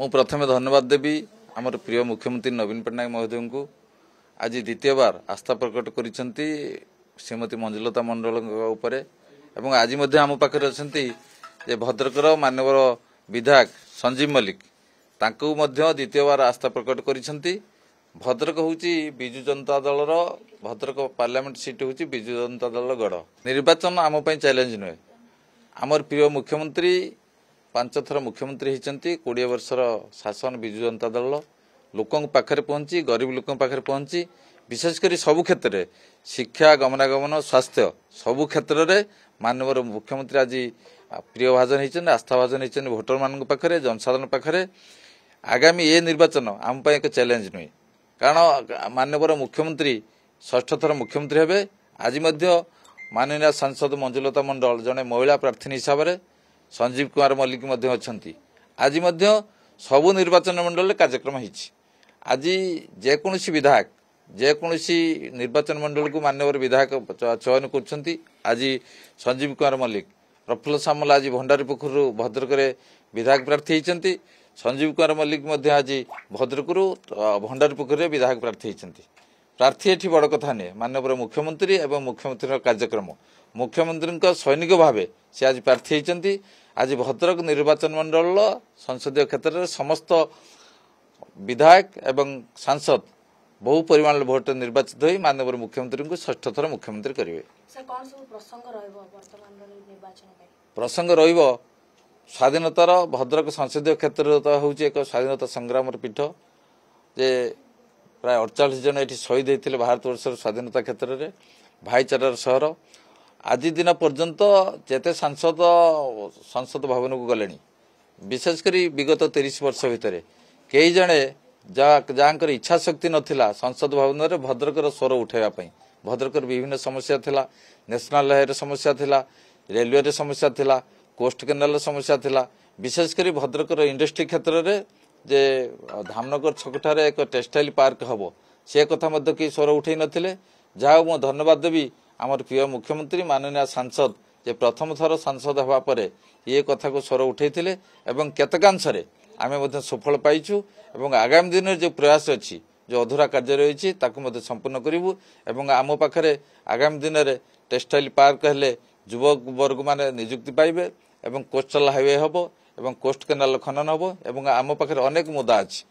ମୁଁ ପ୍ରଥମେ ଧନ୍ୟବାଦ ଦେବି ଆମର ପ୍ରିୟ ମୁଖ୍ୟମନ୍ତ୍ରୀ ନବୀନ ପଟ୍ଟନାୟକ ମହୋଦୟଙ୍କୁ ଆଜି ଦ୍ୱିତୀୟବାର ଆସ୍ଥା ପ୍ରକଟ କରିଛନ୍ତି ଶ୍ରୀମତୀ ମଞ୍ଜୁଲତା ମଣ୍ଡଳଙ୍କ ଉପରେ ଏବଂ ଆଜି ମଧ୍ୟ ଆମ ପାଖରେ ଅଛନ୍ତି ଯେ ଭଦ୍ରକର ମାନ୍ୟବର ବିଧାୟକ ସଞ୍ଜୀବ ମଲ୍ଲିକ ତାଙ୍କୁ ମଧ୍ୟ ଦ୍ୱିତୀୟବାର ଆସ୍ଥା ପ୍ରକଟ କରିଛନ୍ତି ଭଦ୍ରକ ହେଉଛି ବିଜୁ ଜନତା ଦଳର ଭଦ୍ରକ ପାର୍ଲାମେଣ୍ଟ ସିଟ୍ ହେଉଛି ବିଜୁ ଜନତା ଦଳର ଗଡ଼ ନିର୍ବାଚନ ଆମ ପାଇଁ ଚ୍ୟାଲେଞ୍ଜ ନୁହେଁ ଆମର ପ୍ରିୟ ମୁଖ୍ୟମନ୍ତ୍ରୀ ପାଞ୍ଚ ଥର ମୁଖ୍ୟମନ୍ତ୍ରୀ ହୋଇଛନ୍ତି କୋଡ଼ିଏ ବର୍ଷର ଶାସନ ବିଜୁ ଜନତା ଦଳ ଲୋକଙ୍କ ପାଖରେ ପହଞ୍ଚି ଗରିବ ଲୋକଙ୍କ ପାଖରେ ପହଞ୍ଚି ବିଶେଷ କରି ସବୁ କ୍ଷେତ୍ରରେ ଶିକ୍ଷା ଗମନାଗମନ ସ୍ୱାସ୍ଥ୍ୟ ସବୁ କ୍ଷେତ୍ରରେ ମାନ୍ୟବର ମୁଖ୍ୟମନ୍ତ୍ରୀ ଆଜି ପ୍ରିୟ ଭାଜନ ହୋଇଛନ୍ତି ଆସ୍ଥା ଭାଜନ ହୋଇଛନ୍ତି ଭୋଟରମାନଙ୍କ ପାଖରେ ଜନସାଧାରଣଙ୍କ ପାଖରେ ଆଗାମୀ ଏ ନିର୍ବାଚନ ଆମ ପାଇଁ ଏକ ଚ୍ୟାଲେଞ୍ଜ ନୁହେଁ କାରଣ ମାନ୍ୟବର ମୁଖ୍ୟମନ୍ତ୍ରୀ ଷଷ୍ଠ ଥର ମୁଖ୍ୟମନ୍ତ୍ରୀ ହେବେ ଆଜି ମଧ୍ୟ ମାନନୀୟ ସାଂସଦ ମଞ୍ଜୁଲତା ମଣ୍ଡଳ ଜଣେ ମହିଳା ପ୍ରାର୍ଥିନୀ ହିସାବରେ ସଞ୍ଜୀବ କୁମାର ମଲ୍ଲିକ ମଧ୍ୟ ଅଛନ୍ତି ଆଜି ମଧ୍ୟ ସବୁ ନିର୍ବାଚନ ମଣ୍ଡଳୀରେ କାର୍ଯ୍ୟକ୍ରମ ହୋଇଛି ଆଜି ଯେକୌଣସି ବିଧାୟକ ଯେକୌଣସି ନିର୍ବାଚନ ମଣ୍ଡଳୀକୁ ମାନ୍ୟବର ବିଧାୟକ ଚୟନ କରୁଛନ୍ତି ଆଜି ସଞ୍ଜୀବ କୁମାର ମଲ୍ଲିକ ପ୍ରଫୁଲ୍ଲ ସାମଲ ଆଜି ଭଣ୍ଡାରୀ ପୋଖରୀରୁ ଭଦ୍ରକରେ ବିଧାୟକ ପ୍ରାର୍ଥୀ ହୋଇଛନ୍ତି ସଞ୍ଜୀବ କୁମାର ମଲ୍ଲିକ ମଧ୍ୟ ଆଜି ଭଦ୍ରକରୁ ଭଣ୍ଡାରୀ ପୋଖରୀରେ ବିଧାୟକ ପ୍ରାର୍ଥୀ ହୋଇଛନ୍ତି ପ୍ରାର୍ଥୀ ଏଠି ବଡ଼ କଥା ନୁହେଁ ମାନ୍ୟପୁର ମୁଖ୍ୟମନ୍ତ୍ରୀ ଏବଂ ମୁଖ୍ୟମନ୍ତ୍ରୀଙ୍କ କାର୍ଯ୍ୟକ୍ରମ ମୁଖ୍ୟମନ୍ତ୍ରୀଙ୍କ ସୈନିକ ଭାବେ ସେ ଆଜି ପ୍ରାର୍ଥୀ ହୋଇଛନ୍ତି ଆଜି ଭଦ୍ରକ ନିର୍ବାଚନ ମଣ୍ଡଳୀର ସଂସଦୀୟ କ୍ଷେତ୍ରରେ ସମସ୍ତ ବିଧାୟକ ଏବଂ ସାଂସଦ ବହୁ ପରିମାଣର ଭୋଟ୍ରେ ନିର୍ବାଚିତ ହୋଇ ମାନ୍ୟବର ମୁଖ୍ୟମନ୍ତ୍ରୀଙ୍କୁ ଷଷ୍ଠ ଥର ମୁଖ୍ୟମନ୍ତ୍ରୀ କରିବେ ପ୍ରସଙ୍ଗ ରହିବ ସ୍ୱାଧୀନତାର ଭଦ୍ରକ ସଂସଦୀୟ କ୍ଷେତ୍ରରେ ତ ହେଉଛି ଏକ ସ୍ୱାଧୀନତା ସଂଗ୍ରାମର ପୀଠ ଯେ ପ୍ରାୟ ଅଠଚାଳିଶ ଜଣ ଏଠି ଶହୀଦ ହୋଇଥିଲେ ଭାରତବର୍ଷର ସ୍ୱାଧୀନତା କ୍ଷେତ୍ରରେ ଭାଇଚାରାର ସହର ଆଜି ଦିନ ପର୍ଯ୍ୟନ୍ତ ଯେତେ ସାଂସଦ ସଂସଦ ଭବନକୁ ଗଲେଣି ବିଶେଷ କରି ବିଗତ ତିରିଶ ବର୍ଷ ଭିତରେ କେହି ଜଣେ ଯାହା ଯାହାଙ୍କର ଇଚ୍ଛାଶକ୍ତି ନଥିଲା ସଂସଦ ଭବନରେ ଭଦ୍ରକର ସ୍ୱର ଉଠାଇବା ପାଇଁ ଭଦ୍ରକର ବିଭିନ୍ନ ସମସ୍ୟା ଥିଲା ନ୍ୟାସନାଲ୍ ହାଇରେ ସମସ୍ୟା ଥିଲା ରେଲୱେରେ ସମସ୍ୟା ଥିଲା କୋଷ୍ଟ କେନାଲରେ ସମସ୍ୟା ଥିଲା ବିଶେଷ କରି ଭଦ୍ରକର ଇଣ୍ଡଷ୍ଟ୍ରି କ୍ଷେତ୍ରରେ ଯେ ଧାମନଗର ଛକଠାରେ ଏକ ଟେକ୍ସଟାଇଲ୍ ପାର୍କ ହେବ ସେ କଥା ମଧ୍ୟ କେହି ସ୍ୱର ଉଠାଇ ନଥିଲେ ଯାହା ହଉ ମୁଁ ଧନ୍ୟବାଦ ଦେବି ଆମର ପ୍ରିୟ ମୁଖ୍ୟମନ୍ତ୍ରୀ ମାନନୀୟ ସାଂସଦ ଯେ ପ୍ରଥମ ଥର ସାଂସଦ ହେବା ପରେ ଏ କଥାକୁ ସ୍ୱର ଉଠାଇଥିଲେ ଏବଂ କେତେକାଂଶରେ ଆମେ ମଧ୍ୟ ସଫଳ ପାଇଛୁ ଏବଂ ଆଗାମୀ ଦିନରେ ଯେଉଁ ପ୍ରୟାସ ଅଛି ଯେଉଁ ଅଧୁରା କାର୍ଯ୍ୟ ରହିଛି ତାକୁ ମଧ୍ୟ ସମ୍ପୂର୍ଣ୍ଣ କରିବୁ ଏବଂ ଆମ ପାଖରେ ଆଗାମୀ ଦିନରେ ଟେକ୍ସଟାଇଲ୍ ପାର୍କ ହେଲେ ଯୁବବର୍ଗମାନେ ନିଯୁକ୍ତି ପାଇବେ ଏବଂ କୋଷ୍ଟାଲ ହାଇୱେ ହେବ এবং କୋଷ୍ଟ କେନାଲ ଖନନ ହେବ ଏବଂ ଆମ ପାଖରେ ଅନେକ ମୁଦା ଅଛି